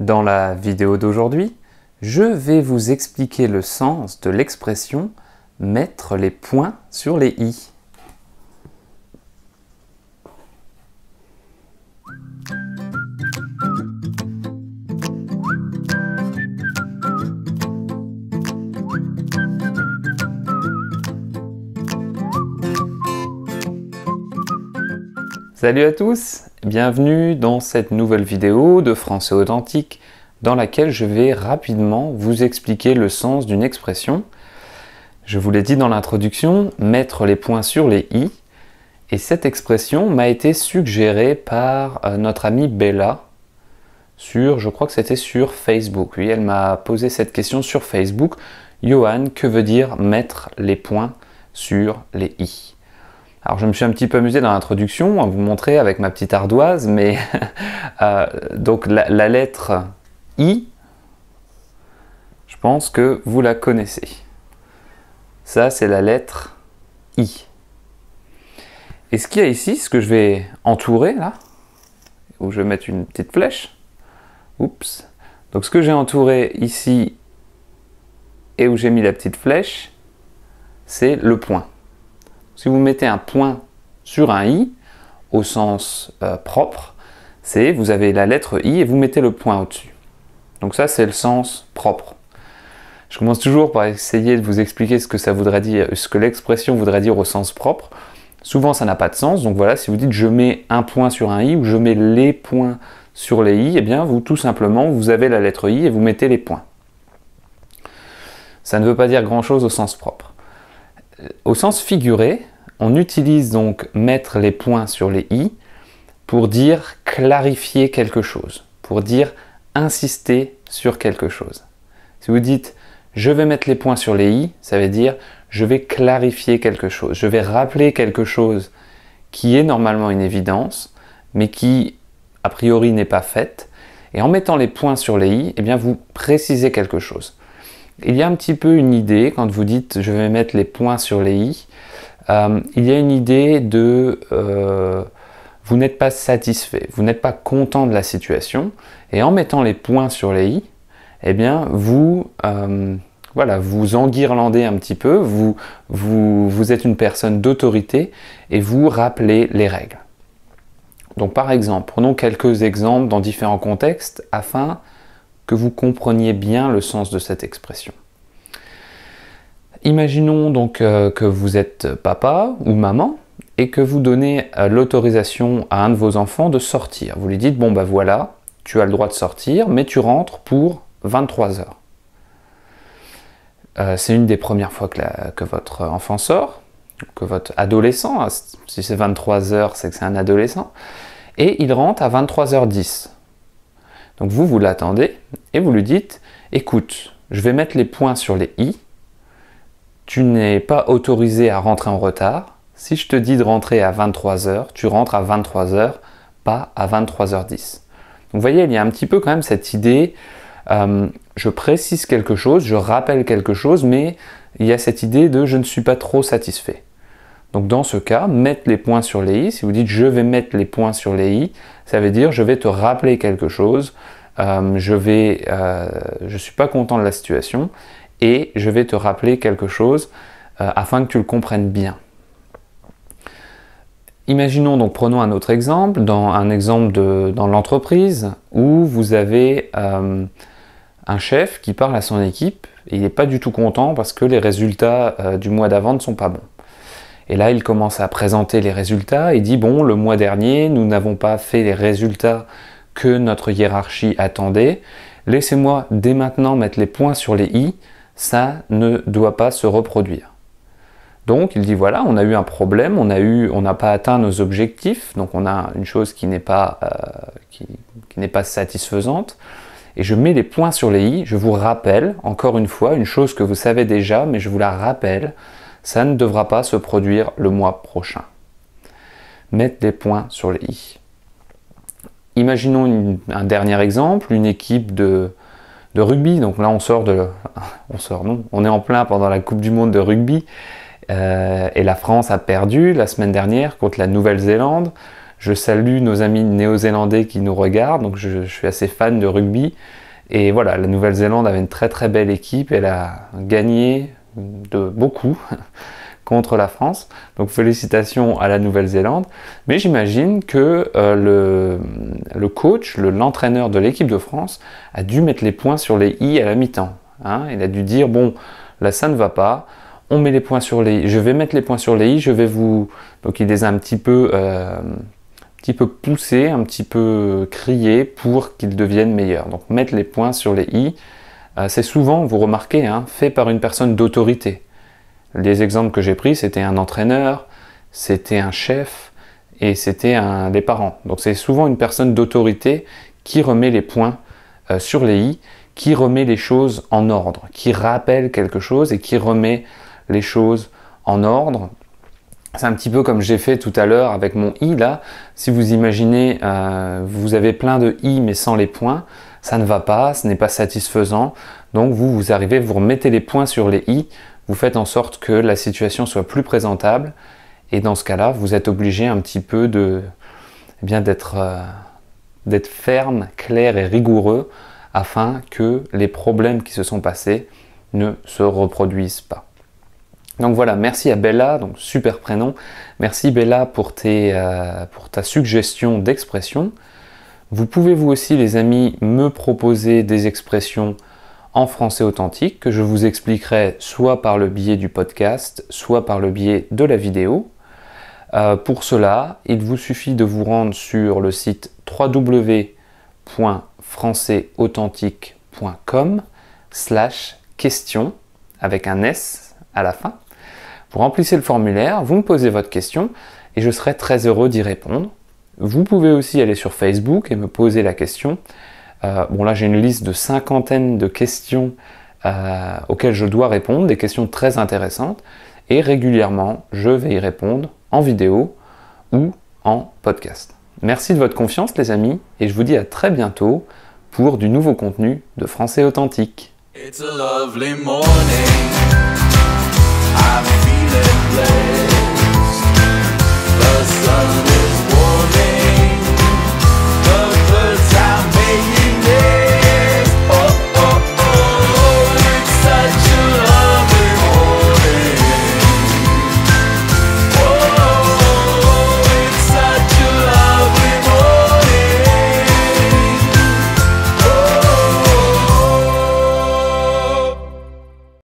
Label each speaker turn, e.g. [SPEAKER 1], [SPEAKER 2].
[SPEAKER 1] Dans la vidéo d'aujourd'hui, je vais vous expliquer le sens de l'expression mettre les points sur les i. Salut à tous Bienvenue dans cette nouvelle vidéo de Français Authentique dans laquelle je vais rapidement vous expliquer le sens d'une expression. Je vous l'ai dit dans l'introduction, mettre les points sur les i. Et cette expression m'a été suggérée par euh, notre amie Bella sur, je crois que c'était sur Facebook. Oui, elle m'a posé cette question sur Facebook. Johan, que veut dire mettre les points sur les i alors je me suis un petit peu amusé dans l'introduction à vous montrer avec ma petite ardoise, mais euh, donc la, la, lettre I, je pense que vous la connaissez. Ça, c'est la lettre I. Et ce qu'il y a ici, ce que je vais entourer là, où je vais mettre une petite flèche, oups, donc ce que j'ai entouré ici et où j'ai mis la petite flèche, c'est le point. Si vous mettez un point sur un i, au sens euh, propre, c'est vous avez la lettre i et vous mettez le point au-dessus. Donc ça, c'est le sens propre. Je commence toujours par essayer de vous expliquer ce que ça voudrait dire, ce que l'expression voudrait dire au sens propre. Souvent, ça n'a pas de sens. Donc voilà, si vous dites je mets un point sur un i ou je mets les points sur les i, eh bien, vous tout simplement, vous avez la lettre i et vous mettez les points. Ça ne veut pas dire grand-chose au sens propre. Au sens figuré, on utilise donc mettre les points sur les i pour dire clarifier quelque chose, pour dire insister sur quelque chose. Si vous dites je vais mettre les points sur les i, ça veut dire je vais clarifier quelque chose, je vais rappeler quelque chose qui est normalement une évidence, mais qui a priori n'est pas faite. Et en mettant les points sur les i, eh bien vous précisez quelque chose. Il y a un petit peu une idée, quand vous dites je vais mettre les points sur les i, euh, il y a une idée de euh, vous n'êtes pas satisfait, vous n'êtes pas content de la situation, et en mettant les points sur les i, eh bien vous euh, voilà, vous enguirlandez un petit peu, vous, vous, vous êtes une personne d'autorité et vous rappelez les règles. Donc par exemple, prenons quelques exemples dans différents contextes afin que vous compreniez bien le sens de cette expression. Imaginons donc euh, que vous êtes papa ou maman et que vous donnez euh, l'autorisation à un de vos enfants de sortir. Vous lui dites, bon ben voilà, tu as le droit de sortir, mais tu rentres pour 23 heures. Euh, c'est une des premières fois que, votre enfant sort, que votre adolescent, hein, si c'est 23 heures, c'est que c'est un adolescent, et il rentre à 23h10. Donc vous, vous l'attendez et vous lui dites, écoute, je vais mettre les points sur les i, tu n'es pas autorisé à rentrer en retard, si je te dis de rentrer à 23h, tu rentres à 23h, pas à 23h10. Donc vous voyez, il y a un petit peu quand même cette idée, euh, je précise quelque chose, je rappelle quelque chose, mais il y a cette idée de je ne suis pas trop satisfait. Donc dans ce cas, mettre les points sur les i, si vous dites je vais mettre les points sur les i, ça veut dire je vais te rappeler quelque chose, euh, je ne euh, suis pas content de la situation et je vais te rappeler quelque chose euh, afin que tu le comprennes bien. Imaginons donc, prenons un autre exemple, dans un exemple dans l'entreprise où vous avez un chef qui parle à son équipe et il n'est pas du tout content parce que les résultats du mois d'avant ne sont pas bons. Et là, il commence à présenter les résultats et dit, bon, le mois dernier, nous n'avons pas fait les résultats que notre hiérarchie attendait. Laissez-moi dès maintenant mettre les points sur les i, ça ne doit pas se reproduire. Donc il dit voilà, on a eu un problème, on n'a pas atteint nos objectifs, donc on a une chose euh, qui n'est pas satisfaisante. Et je mets les points sur les i. Je vous rappelle encore une fois une chose que vous savez déjà, mais je vous la rappelle. Ça ne devra pas se produire le mois prochain. Mettre des points sur les i. Imaginons un dernier exemple, une équipe de, rugby. Donc là, on sort de. On sort, non. On est en plein pendant la Coupe du Monde de rugby. Euh, et la France a perdu la semaine dernière contre la Nouvelle-Zélande. Je salue nos amis néo-zélandais qui nous regardent. Donc je, je, suis assez fan de rugby. Et voilà, la Nouvelle-Zélande avait une très très belle équipe. Elle a gagné de beaucoup contre la France. Donc félicitations à la Nouvelle-Zélande. Mais j'imagine que euh, le, le, coach, l'entraîneur de l'équipe de France a dû mettre les points sur les i à la mi-temps. Hein. Il a dû dire, bon, là ça ne va pas, on met les points sur les i, je vais mettre les points sur les i, je vais vous... Donc il les a un petit peu... Euh, un petit peu poussés, un petit peu criés pour qu'ils deviennent meilleurs. Donc mettre les points sur les i, euh, c'est souvent, vous remarquez, hein, fait par une personne d'autorité. Les exemples que j'ai pris, c'était un entraîneur, c'était un chef et c'était des parents. Donc c'est souvent une personne d'autorité qui remet les points euh, sur les i, qui remet les choses en ordre, qui rappelle quelque chose et qui remet les choses en ordre. C'est un petit peu comme j'ai fait tout à l'heure avec mon i là. Si vous imaginez, euh, vous avez plein de i mais sans les points, ça ne va pas, ce n'est pas satisfaisant. Donc vous, vous arrivez, vous remettez les points sur les i, vous faites en sorte que la situation soit plus présentable. Et dans ce cas-là, vous êtes obligé un petit peu eh euh, d'être, ferme, clair et rigoureux afin que les problèmes qui se sont passés ne se reproduisent pas. Donc voilà, merci à Bella, donc super prénom. Merci Bella pour euh, ta suggestion d'expression. Vous pouvez vous aussi, les amis, me proposer des expressions en français authentique que je vous expliquerai soit par le biais du podcast, soit par le biais de la vidéo. Euh, pour cela, il vous suffit de vous rendre sur le site www.françaisauthentique.com slash question avec un S à la fin. Vous remplissez le formulaire, vous me posez votre question et je serai très heureux d'y répondre. Vous pouvez aussi aller sur Facebook et me poser la question. Euh, bon là j'ai une liste de cinquantaine de questions euh, auxquelles je dois répondre, des questions très intéressantes, et régulièrement je vais y répondre en vidéo ou en podcast. Merci de votre confiance les amis, et je vous dis à très bientôt pour du nouveau contenu de Français Authentique.